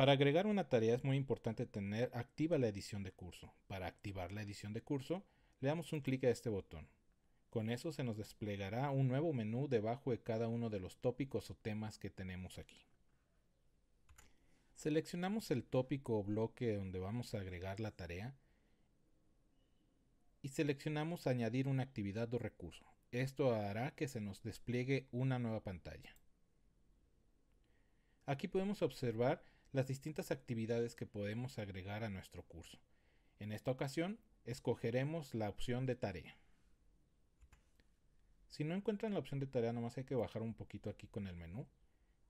Para agregar una tarea es muy importante tener activa la edición de curso. Para activar la edición de curso, le damos un clic a este botón. Con eso se nos desplegará un nuevo menú debajo de cada uno de los tópicos o temas que tenemos aquí. Seleccionamos el tópico o bloque donde vamos a agregar la tarea y seleccionamos añadir una actividad o recurso. Esto hará que se nos despliegue una nueva pantalla. Aquí podemos observar las distintas actividades que podemos agregar a nuestro curso. En esta ocasión, escogeremos la opción de tarea. Si no encuentran la opción de tarea, nomás hay que bajar un poquito aquí con el menú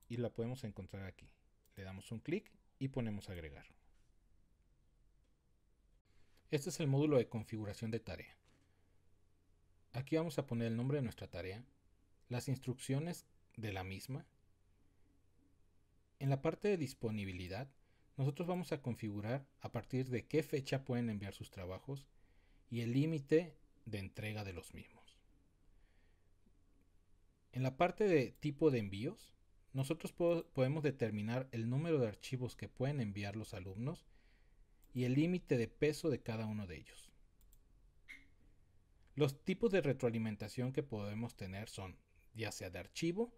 y la podemos encontrar aquí. Le damos un clic y ponemos agregar. Este es el módulo de configuración de tarea. Aquí vamos a poner el nombre de nuestra tarea, las instrucciones de la misma, en la parte de disponibilidad, nosotros vamos a configurar a partir de qué fecha pueden enviar sus trabajos y el límite de entrega de los mismos. En la parte de tipo de envíos, nosotros podemos determinar el número de archivos que pueden enviar los alumnos y el límite de peso de cada uno de ellos. Los tipos de retroalimentación que podemos tener son ya sea de archivo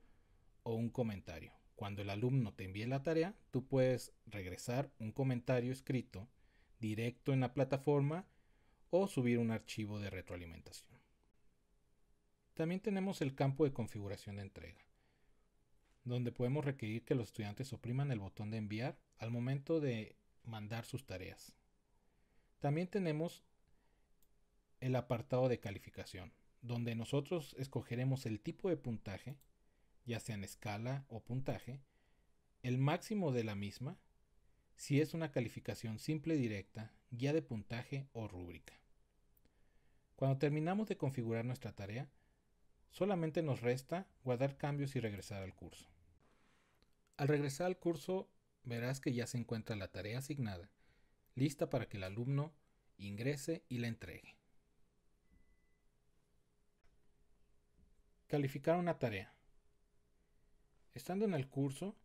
o un comentario. Cuando el alumno te envíe la tarea, tú puedes regresar un comentario escrito directo en la plataforma o subir un archivo de retroalimentación. También tenemos el campo de configuración de entrega, donde podemos requerir que los estudiantes opriman el botón de enviar al momento de mandar sus tareas. También tenemos el apartado de calificación, donde nosotros escogeremos el tipo de puntaje ya sean escala o puntaje, el máximo de la misma, si es una calificación simple directa, guía de puntaje o rúbrica. Cuando terminamos de configurar nuestra tarea, solamente nos resta guardar cambios y regresar al curso. Al regresar al curso, verás que ya se encuentra la tarea asignada, lista para que el alumno ingrese y la entregue. Calificar una tarea. Estando en el curso,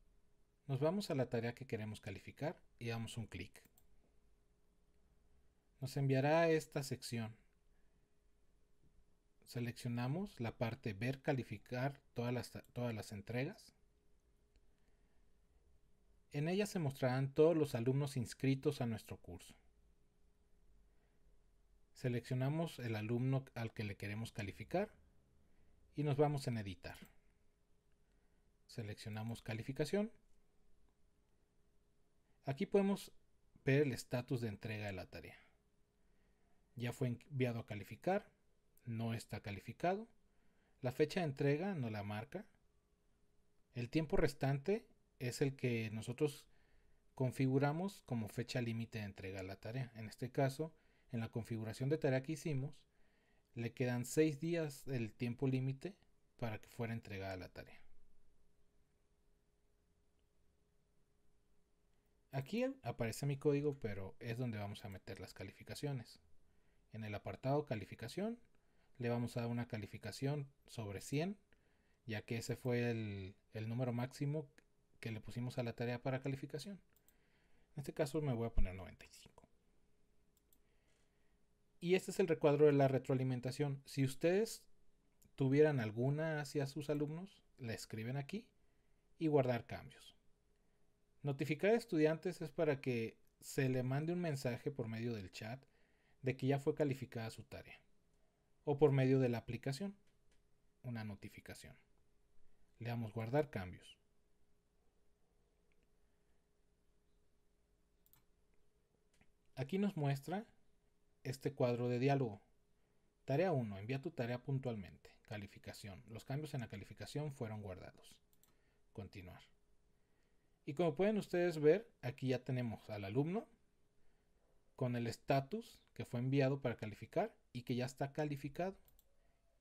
nos vamos a la tarea que queremos calificar y damos un clic. Nos enviará a esta sección. Seleccionamos la parte Ver calificar todas las, entregas. En ella se mostrarán todos los alumnos inscritos a nuestro curso. Seleccionamos el alumno al que le queremos calificar y nos vamos en editar. Seleccionamos calificación. Aquí podemos ver el estatus de entrega de la tarea. Ya fue enviado a calificar, no está calificado. La fecha de entrega no la marca. El tiempo restante es el que nosotros configuramos como fecha límite de entrega de la tarea. En este caso, en la configuración de tarea que hicimos, le quedan 6 días el tiempo límite para que fuera entregada la tarea. Aquí aparece mi código, pero es donde vamos a meter las calificaciones. En el apartado calificación le vamos a dar una calificación sobre 100, ya que ese fue el, número máximo que le pusimos a la tarea para calificación. En este caso me voy a poner 95. Y este es el recuadro de la retroalimentación. Si ustedes tuvieran alguna hacia sus alumnos, la escriben aquí y guardar cambios. Notificar a estudiantes es para que se le mande un mensaje por medio del chat de que ya fue calificada su tarea o por medio de la aplicación, una notificación. Le damos guardar cambios. Aquí nos muestra este cuadro de diálogo. Tarea 1. Envía tu tarea puntualmente. Calificación. Los cambios en la calificación fueron guardados. Continuar. Y como pueden ustedes ver, aquí ya tenemos al alumno con el estatus que fue enviado para calificar y que ya está calificado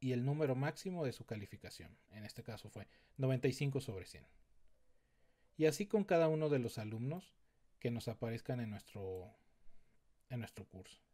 y el número máximo de su calificación. En este caso fue 95 sobre 100. Y así con cada uno de los alumnos que nos aparezcan en nuestro, en nuestro curso.